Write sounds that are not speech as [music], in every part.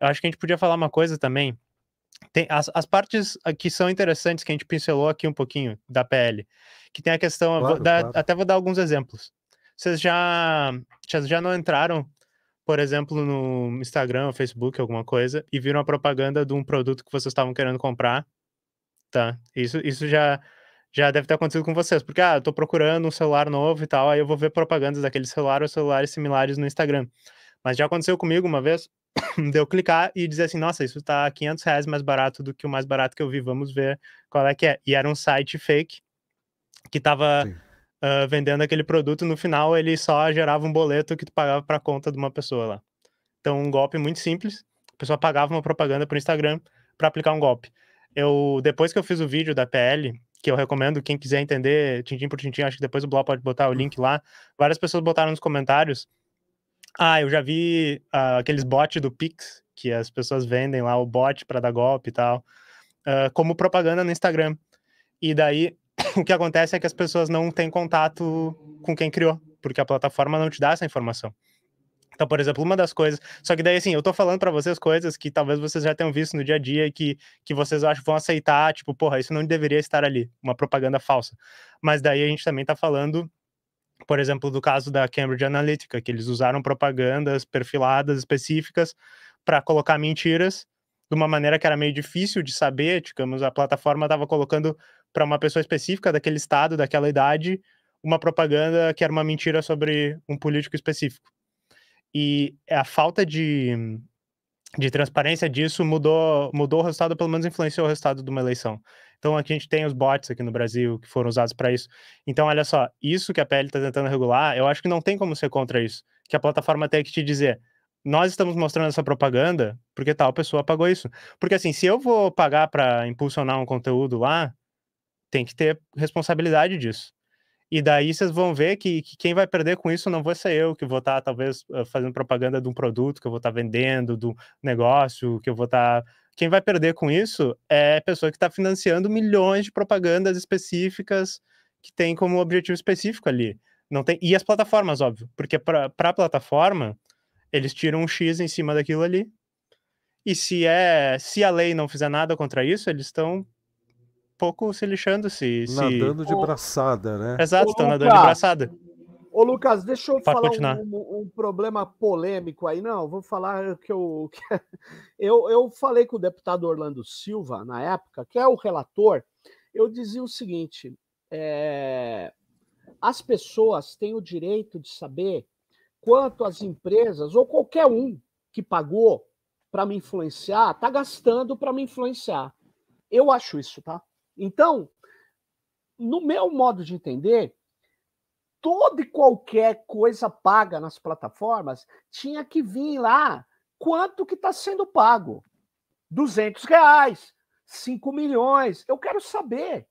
Eu acho que a gente podia falar uma coisa também. Tem as, as partes que são interessantes que a gente pincelou aqui um pouquinho da PL, que tem a questão, claro, vou dar, claro. até vou dar alguns exemplos. Vocês já, vocês já não entraram, por exemplo, no Instagram, Facebook, alguma coisa, e viram a propaganda de um produto que vocês estavam querendo comprar? Tá. Isso, isso já, já deve ter acontecido com vocês, porque ah, eu tô procurando um celular novo e tal, aí eu vou ver propagandas daquele celular ou celulares similares no Instagram. Mas já aconteceu comigo uma vez, [coughs] de eu clicar e dizer assim, nossa, isso está 500 reais mais barato do que o mais barato que eu vi, vamos ver qual é que é. E era um site fake que estava uh, ah, vendendo aquele produto, no final ele só gerava um boleto que tu pagava a conta de uma pessoa lá. Então, um golpe muito simples, a pessoa pagava uma propaganda pro Instagram para aplicar um golpe. Eu, depois que eu fiz o vídeo da PL, que eu recomendo, quem quiser entender, tintim por tintim, acho que depois o blog pode botar o link lá, várias pessoas botaram nos comentários ah, eu já vi uh, aqueles bots do Pix, que as pessoas vendem lá o bot para dar golpe e tal, uh, como propaganda no Instagram. E daí [coughs] o que acontece é que as pessoas não têm contato com quem criou, porque a plataforma não te dá essa informação. Então, por exemplo, uma das coisas. Só que daí, assim, eu tô falando para vocês coisas que talvez vocês já tenham visto no dia a dia e que, que vocês acham vão aceitar, tipo, porra, isso não deveria estar ali, uma propaganda falsa. Mas daí a gente também tá falando por exemplo, do caso da Cambridge Analytica, que eles usaram propagandas perfiladas específicas para colocar mentiras de uma maneira que era meio difícil de saber, digamos, a plataforma estava colocando para uma pessoa específica daquele estado, daquela idade, uma propaganda que era uma mentira sobre um político específico. E a falta de de transparência disso mudou, mudou o resultado, pelo menos influenciou o resultado de uma eleição. Então aqui a gente tem os bots aqui no Brasil que foram usados para isso. Então, olha só, isso que a PL está tentando regular, eu acho que não tem como ser contra isso. Que a plataforma tem que te dizer, nós estamos mostrando essa propaganda porque tal pessoa pagou isso. Porque assim, se eu vou pagar para impulsionar um conteúdo lá, tem que ter responsabilidade disso. E daí vocês vão ver que, que, quem vai perder com isso não vou ser eu, que vou estar, tá, talvez, eh, fazendo propaganda de um produto que eu vou estar tá vendendo, do negócio que eu vou estar. Tá, quem vai perder com isso é a pessoa que está financiando milhões de propagandas específicas que tem como objetivo específico ali. Não tem... E as plataformas, óbvio, porque para a plataforma, eles tiram um X em cima daquilo ali. E se é se a lei não fizer nada contra isso, eles estão pouco se lixando se. se... Nadando de ô, braçada, né? Exato, estão nadando de braçada. Ô, Lucas, deixa eu Pode falar Um, um, problema polêmico aí. Não, vou falar que eu, que [laughs] eu. Eu falei com o deputado Orlando Silva, na época, que é o relator, eu dizia o seguinte: é, as pessoas têm o direito de saber quanto as empresas, ou qualquer um que pagou para me influenciar, está gastando para me influenciar. Eu acho isso, tá? Então, no meu modo de entender, toda e qualquer coisa paga nas plataformas tinha que vir lá quanto que está sendo pago. 200 reais, 5 milhões, eu quero saber.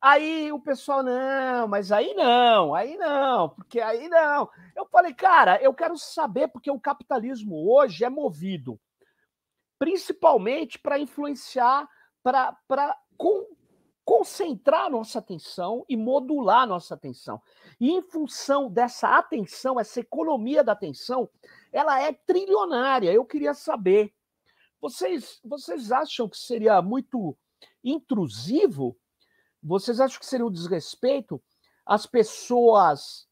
Aí o pessoal, não, mas aí não, aí não, porque aí não. Eu falei, cara, eu quero saber, porque o capitalismo hoje é movido principalmente para influenciar, para concentrar nossa atenção e modular nossa atenção. E em função dessa atenção, essa economia da atenção, ela é trilionária. Eu queria saber, vocês, vocês acham que seria muito intrusivo? Vocês acham que seria um desrespeito as pessoas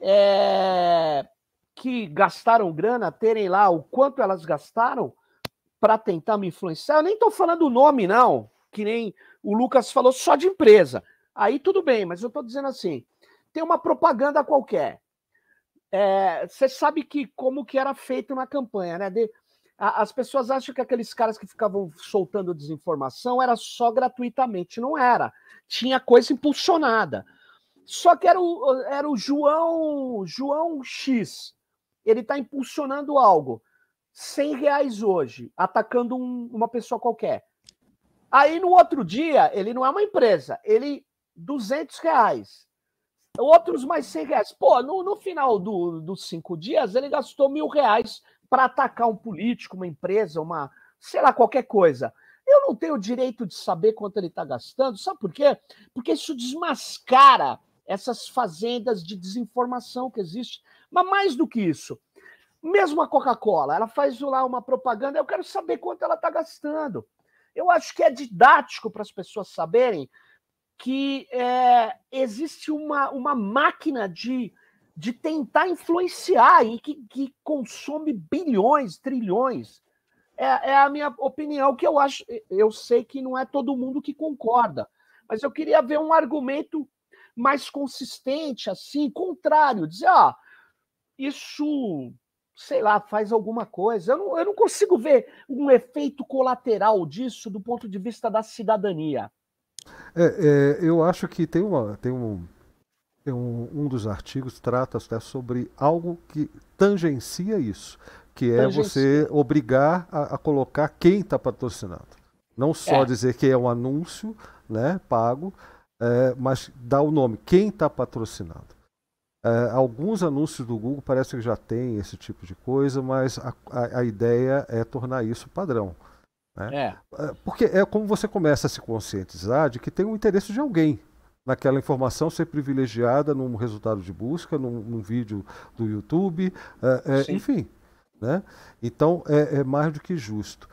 é, que gastaram grana terem lá o quanto elas gastaram para tentar me influenciar? Eu nem estou falando o nome, não que nem o Lucas falou, só de empresa. Aí tudo bem, mas eu estou dizendo assim, tem uma propaganda qualquer. É, você é, sabe que como que era feito na campanha, né? De, a, as pessoas acham que aqueles caras que ficavam soltando desinformação era só gratuitamente, não era. Tinha coisa impulsionada. Só que era o, era o João João X. Ele está impulsionando algo. 100 reais hoje, atacando um, uma pessoa qualquer. Aí no outro dia, ele não é uma empresa, ele 200 reais. Outros mais 100 reais. Pô, no, no final do, dos cinco dias, ele gastou mil reais para atacar um político, uma empresa, uma, sei lá, qualquer coisa. Eu não tenho o direito de saber quanto ele está gastando, sabe por quê? Porque isso desmascara essas fazendas de desinformação que existe. Mas mais do que isso, mesmo a Coca-Cola, ela faz lá uma propaganda, eu quero saber quanto ela está gastando. Eu acho que é didático para as pessoas saberem que é, existe uma, uma máquina de, de tentar influenciar e que, que consome bilhões, trilhões. É, é, a minha opinião, que eu acho. Eu sei que não é todo mundo que concorda, mas eu queria ver um argumento mais consistente, assim, contrário, dizer, ah, isso sei lá, faz alguma coisa. Eu não, eu não consigo ver um efeito colateral disso do ponto de vista da cidadania. É, é, eu acho que tem, uma, tem um, tem um, um dos artigos trata até sobre algo que tangencia isso, que é tangencia. você obrigar a, a colocar quem está patrocinando. Não só é. dizer que é um anúncio né, pago, é, mas dar o nome, quem está patrocinando. Uh, alguns anúncios do Google parece que já tem esse tipo de coisa, mas a, a, a ideia é tornar isso padrão. Né? É. é porque é como você começa a se conscientizar de que tem um interesse de alguém naquela informação ser privilegiada num resultado de busca, num, num vídeo do YouTube, uh, é, é enfim. Né? Então é, é, mais do que justo.